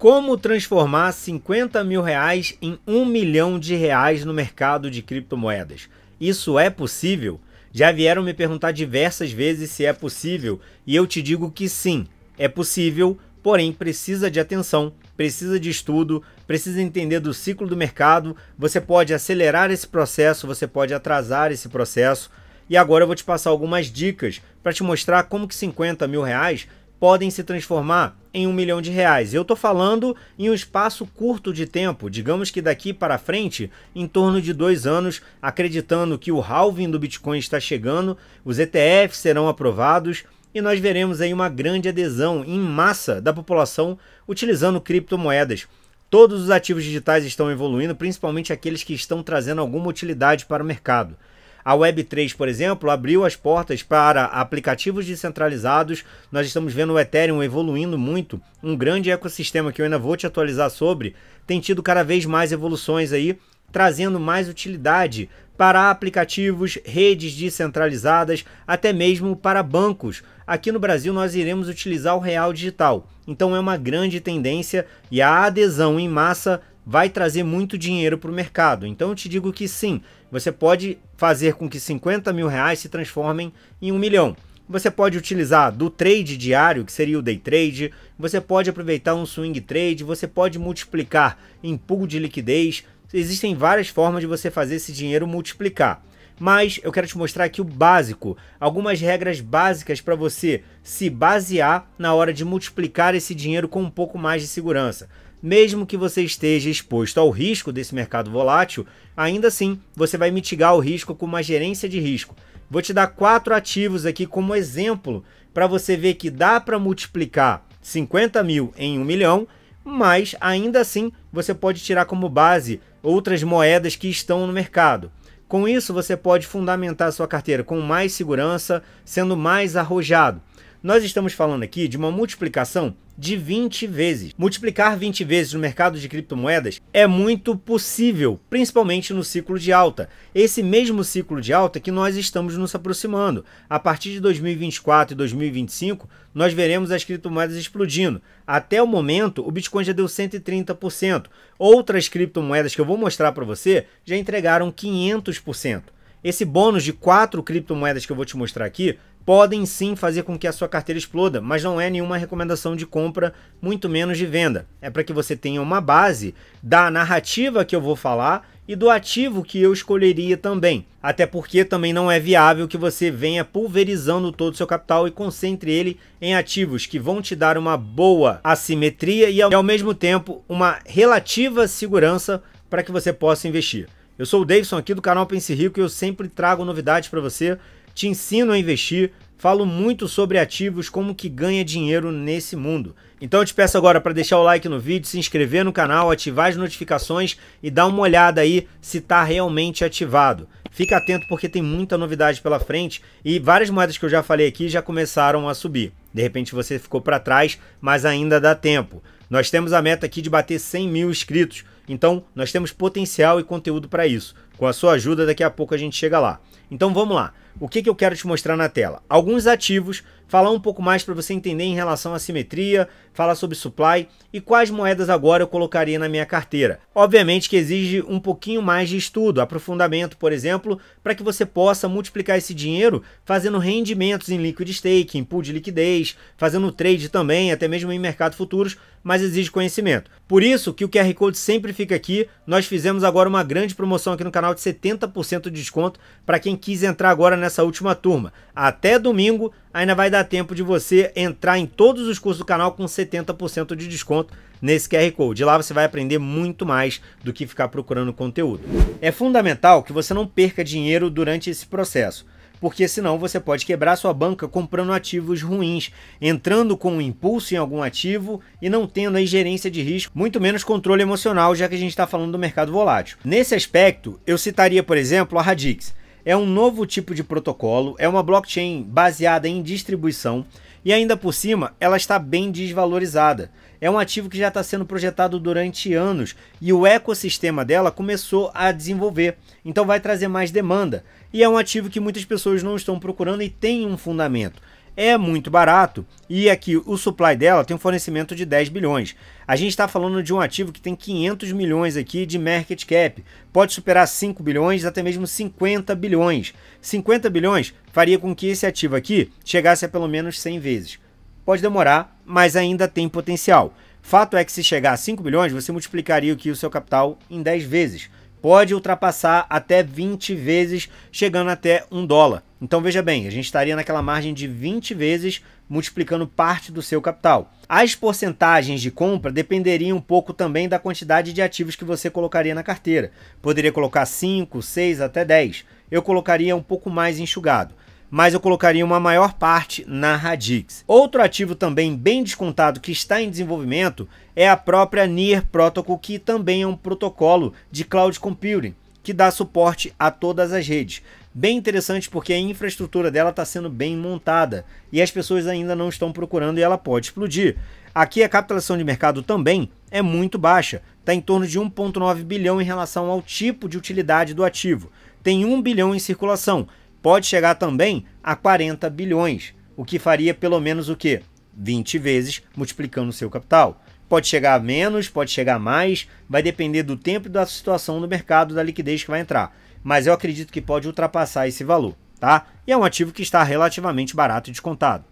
Como transformar 50 mil reais em 1 milhão de reais no mercado de criptomoedas? Isso é possível? Já vieram me perguntar diversas vezes se é possível e eu te digo que sim, é possível, porém precisa de atenção, precisa de estudo, precisa entender do ciclo do mercado. Você pode acelerar esse processo, você pode atrasar esse processo. E agora eu vou te passar algumas dicas para te mostrar como que 50 mil reais podem se transformar em um milhão de reais. Eu estou falando em um espaço curto de tempo, digamos que daqui para frente, em torno de dois anos, acreditando que o halving do Bitcoin está chegando, os ETFs serão aprovados e nós veremos aí uma grande adesão em massa da população utilizando criptomoedas. Todos os ativos digitais estão evoluindo, principalmente aqueles que estão trazendo alguma utilidade para o mercado. A Web3, por exemplo, abriu as portas para aplicativos descentralizados. Nós estamos vendo o Ethereum evoluindo muito. Um grande ecossistema que eu ainda vou te atualizar sobre tem tido cada vez mais evoluções aí, trazendo mais utilidade para aplicativos, redes descentralizadas, até mesmo para bancos. Aqui no Brasil nós iremos utilizar o real digital. Então é uma grande tendência e a adesão em massa vai trazer muito dinheiro para o mercado. Então eu te digo que sim, você pode fazer com que 50 mil reais se transformem em um milhão. Você pode utilizar do trade diário, que seria o day trade, você pode aproveitar um swing trade, você pode multiplicar em pool de liquidez. Existem várias formas de você fazer esse dinheiro multiplicar mas eu quero te mostrar aqui o básico, algumas regras básicas para você se basear na hora de multiplicar esse dinheiro com um pouco mais de segurança. Mesmo que você esteja exposto ao risco desse mercado volátil, ainda assim você vai mitigar o risco com uma gerência de risco. Vou te dar quatro ativos aqui como exemplo para você ver que dá para multiplicar 50 mil em 1 um milhão, mas ainda assim você pode tirar como base outras moedas que estão no mercado. Com isso, você pode fundamentar sua carteira com mais segurança, sendo mais arrojado. Nós estamos falando aqui de uma multiplicação de 20 vezes. Multiplicar 20 vezes no mercado de criptomoedas é muito possível, principalmente no ciclo de alta. Esse mesmo ciclo de alta que nós estamos nos aproximando. A partir de 2024 e 2025, nós veremos as criptomoedas explodindo. Até o momento, o Bitcoin já deu 130%. Outras criptomoedas que eu vou mostrar para você já entregaram 500%. Esse bônus de quatro criptomoedas que eu vou te mostrar aqui podem sim fazer com que a sua carteira exploda, mas não é nenhuma recomendação de compra, muito menos de venda. É para que você tenha uma base da narrativa que eu vou falar e do ativo que eu escolheria também. Até porque também não é viável que você venha pulverizando todo o seu capital e concentre ele em ativos que vão te dar uma boa assimetria e ao mesmo tempo uma relativa segurança para que você possa investir. Eu sou o Davidson aqui do canal Pense Rico e eu sempre trago novidades para você te ensino a investir, falo muito sobre ativos, como que ganha dinheiro nesse mundo. Então eu te peço agora para deixar o like no vídeo, se inscrever no canal, ativar as notificações e dar uma olhada aí se está realmente ativado. Fica atento porque tem muita novidade pela frente e várias moedas que eu já falei aqui já começaram a subir. De repente você ficou para trás, mas ainda dá tempo. Nós temos a meta aqui de bater 100 mil inscritos, então nós temos potencial e conteúdo para isso. Com a sua ajuda, daqui a pouco a gente chega lá. Então vamos lá. O que, que eu quero te mostrar na tela? Alguns ativos falar um pouco mais para você entender em relação à simetria, falar sobre supply e quais moedas agora eu colocaria na minha carteira. Obviamente que exige um pouquinho mais de estudo, aprofundamento, por exemplo, para que você possa multiplicar esse dinheiro fazendo rendimentos em liquid stake, em pool de liquidez, fazendo trade também, até mesmo em mercado futuros, mas exige conhecimento. Por isso que o QR Code sempre fica aqui. Nós fizemos agora uma grande promoção aqui no canal de 70% de desconto para quem quis entrar agora nessa última turma. Até domingo ainda vai dar tempo de você entrar em todos os cursos do canal com 70% de desconto nesse QR Code. Lá você vai aprender muito mais do que ficar procurando conteúdo. É fundamental que você não perca dinheiro durante esse processo, porque senão você pode quebrar sua banca comprando ativos ruins, entrando com um impulso em algum ativo e não tendo a gerência de risco, muito menos controle emocional, já que a gente está falando do mercado volátil. Nesse aspecto, eu citaria, por exemplo, a Radix é um novo tipo de protocolo, é uma blockchain baseada em distribuição e ainda por cima ela está bem desvalorizada. É um ativo que já está sendo projetado durante anos e o ecossistema dela começou a desenvolver, então vai trazer mais demanda. E é um ativo que muitas pessoas não estão procurando e tem um fundamento é muito barato e aqui é o supply dela tem um fornecimento de 10 bilhões. A gente está falando de um ativo que tem 500 milhões aqui de market cap, pode superar 5 bilhões, até mesmo 50 bilhões. 50 bilhões faria com que esse ativo aqui chegasse a pelo menos 100 vezes. Pode demorar, mas ainda tem potencial. Fato é que se chegar a 5 bilhões, você multiplicaria aqui o seu capital em 10 vezes. Pode ultrapassar até 20 vezes, chegando até 1 dólar. Então veja bem, a gente estaria naquela margem de 20 vezes multiplicando parte do seu capital. As porcentagens de compra dependeriam um pouco também da quantidade de ativos que você colocaria na carteira. Poderia colocar 5, 6 até 10. Eu colocaria um pouco mais enxugado mas eu colocaria uma maior parte na Radix. Outro ativo também bem descontado que está em desenvolvimento é a própria Near Protocol, que também é um protocolo de cloud computing que dá suporte a todas as redes bem interessante porque a infraestrutura dela está sendo bem montada e as pessoas ainda não estão procurando e ela pode explodir. Aqui a capitalização de mercado também é muito baixa, está em torno de 1,9 bilhão em relação ao tipo de utilidade do ativo. Tem 1 bilhão em circulação, pode chegar também a 40 bilhões, o que faria pelo menos o quê? 20 vezes multiplicando o seu capital. Pode chegar a menos, pode chegar a mais, vai depender do tempo e da situação do mercado, da liquidez que vai entrar mas eu acredito que pode ultrapassar esse valor, tá? E é um ativo que está relativamente barato e descontado.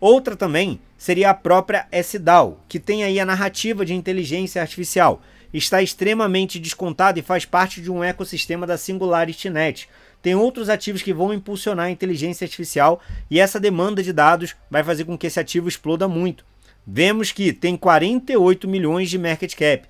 Outra também seria a própria SDAO, que tem aí a narrativa de inteligência artificial. Está extremamente descontado e faz parte de um ecossistema da SingularityNet. Tem outros ativos que vão impulsionar a inteligência artificial e essa demanda de dados vai fazer com que esse ativo exploda muito. Vemos que tem 48 milhões de market cap,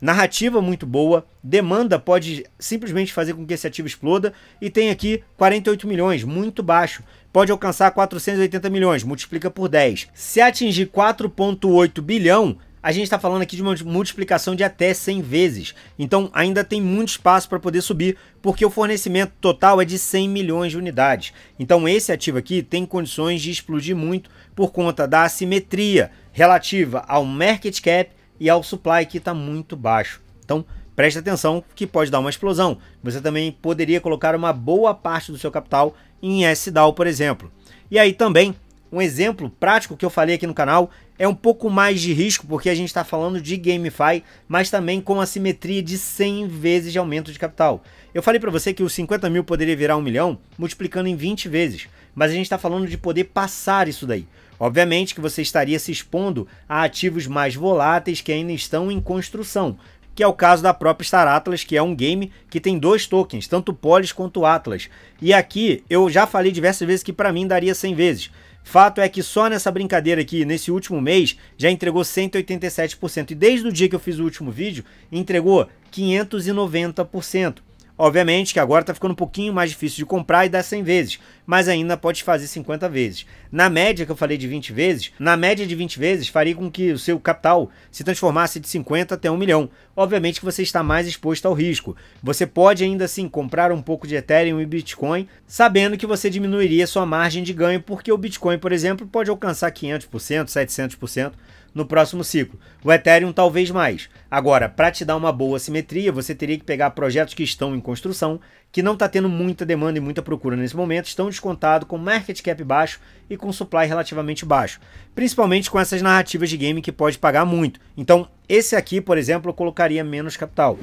narrativa muito boa, demanda pode simplesmente fazer com que esse ativo exploda e tem aqui 48 milhões, muito baixo. Pode alcançar 480 milhões, multiplica por 10. Se atingir 4.8 bilhão, a gente está falando aqui de uma multiplicação de até 100 vezes. Então ainda tem muito espaço para poder subir, porque o fornecimento total é de 100 milhões de unidades. Então esse ativo aqui tem condições de explodir muito por conta da assimetria relativa ao market cap e ao supply que está muito baixo. Então, preste atenção que pode dar uma explosão. Você também poderia colocar uma boa parte do seu capital em SDAO, por exemplo. E aí também, um exemplo prático que eu falei aqui no canal é um pouco mais de risco, porque a gente está falando de GameFi, mas também com a simetria de 100 vezes de aumento de capital. Eu falei para você que os 50 mil poderia virar um milhão multiplicando em 20 vezes mas a gente está falando de poder passar isso daí. Obviamente que você estaria se expondo a ativos mais voláteis que ainda estão em construção, que é o caso da própria Star Atlas, que é um game que tem dois tokens, tanto Polis quanto Atlas. E aqui eu já falei diversas vezes que para mim daria 100 vezes. Fato é que só nessa brincadeira aqui, nesse último mês, já entregou 187%. E desde o dia que eu fiz o último vídeo, entregou 590%. Obviamente que agora está ficando um pouquinho mais difícil de comprar e dar 100 vezes, mas ainda pode fazer 50 vezes. Na média que eu falei de 20 vezes, na média de 20 vezes faria com que o seu capital se transformasse de 50 até 1 milhão. Obviamente que você está mais exposto ao risco. Você pode ainda assim comprar um pouco de Ethereum e Bitcoin, sabendo que você diminuiria sua margem de ganho, porque o Bitcoin, por exemplo, pode alcançar 500%, 700%, no próximo ciclo. O Ethereum talvez mais. Agora, para te dar uma boa simetria, você teria que pegar projetos que estão em construção, que não está tendo muita demanda e muita procura nesse momento, estão descontados com market cap baixo e com supply relativamente baixo. Principalmente com essas narrativas de game que pode pagar muito. Então, esse aqui, por exemplo, eu colocaria menos capital.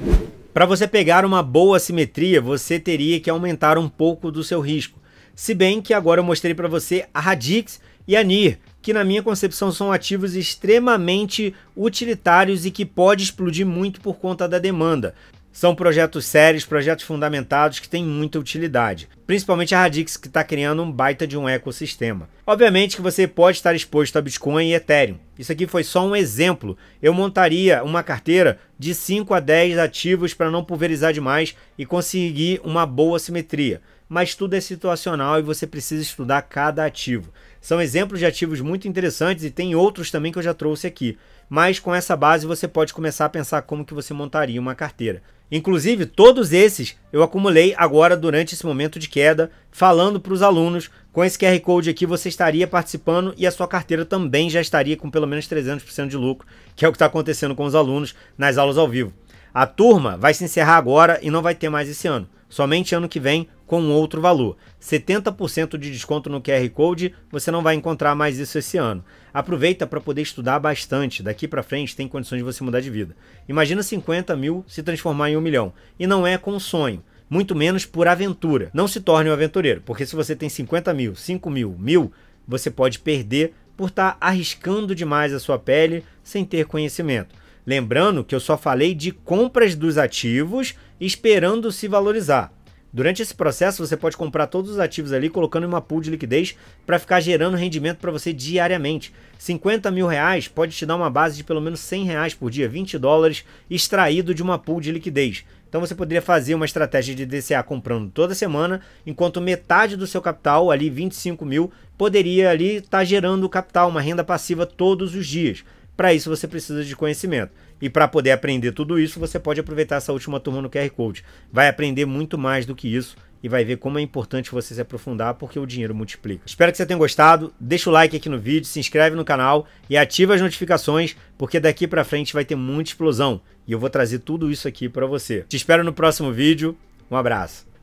Para você pegar uma boa simetria, você teria que aumentar um pouco do seu risco. Se bem que agora eu mostrei para você a Radix e a NIR, que na minha concepção são ativos extremamente utilitários e que pode explodir muito por conta da demanda. São projetos sérios, projetos fundamentados que têm muita utilidade. Principalmente a Radix, que está criando um baita de um ecossistema. Obviamente que você pode estar exposto a Bitcoin e Ethereum. Isso aqui foi só um exemplo. Eu montaria uma carteira de 5 a 10 ativos para não pulverizar demais e conseguir uma boa simetria. Mas tudo é situacional e você precisa estudar cada ativo. São exemplos de ativos muito interessantes e tem outros também que eu já trouxe aqui. Mas com essa base você pode começar a pensar como que você montaria uma carteira. Inclusive, todos esses eu acumulei agora durante esse momento de queda, falando para os alunos, com esse QR Code aqui você estaria participando e a sua carteira também já estaria com pelo menos 300% de lucro, que é o que está acontecendo com os alunos nas aulas ao vivo. A turma vai se encerrar agora e não vai ter mais esse ano. Somente ano que vem com um outro valor. 70% de desconto no QR Code, você não vai encontrar mais isso esse ano. Aproveita para poder estudar bastante. Daqui para frente tem condições de você mudar de vida. Imagina 50 mil se transformar em um milhão. E não é com sonho muito menos por aventura. Não se torne um aventureiro, porque se você tem 50 mil, 5 mil, mil, você pode perder por estar tá arriscando demais a sua pele sem ter conhecimento. Lembrando que eu só falei de compras dos ativos esperando se valorizar. Durante esse processo, você pode comprar todos os ativos ali, colocando em uma pool de liquidez para ficar gerando rendimento para você diariamente. 50 mil reais pode te dar uma base de pelo menos 100 reais por dia, 20 dólares extraído de uma pool de liquidez. Então você poderia fazer uma estratégia de DCA comprando toda semana, enquanto metade do seu capital, ali 25 mil, poderia ali estar tá gerando capital, uma renda passiva todos os dias. Para isso você precisa de conhecimento. E para poder aprender tudo isso, você pode aproveitar essa última turma no QR Code. Vai aprender muito mais do que isso e vai ver como é importante você se aprofundar porque o dinheiro multiplica. Espero que você tenha gostado. Deixa o like aqui no vídeo, se inscreve no canal e ativa as notificações porque daqui para frente vai ter muita explosão e eu vou trazer tudo isso aqui para você. Te espero no próximo vídeo. Um abraço.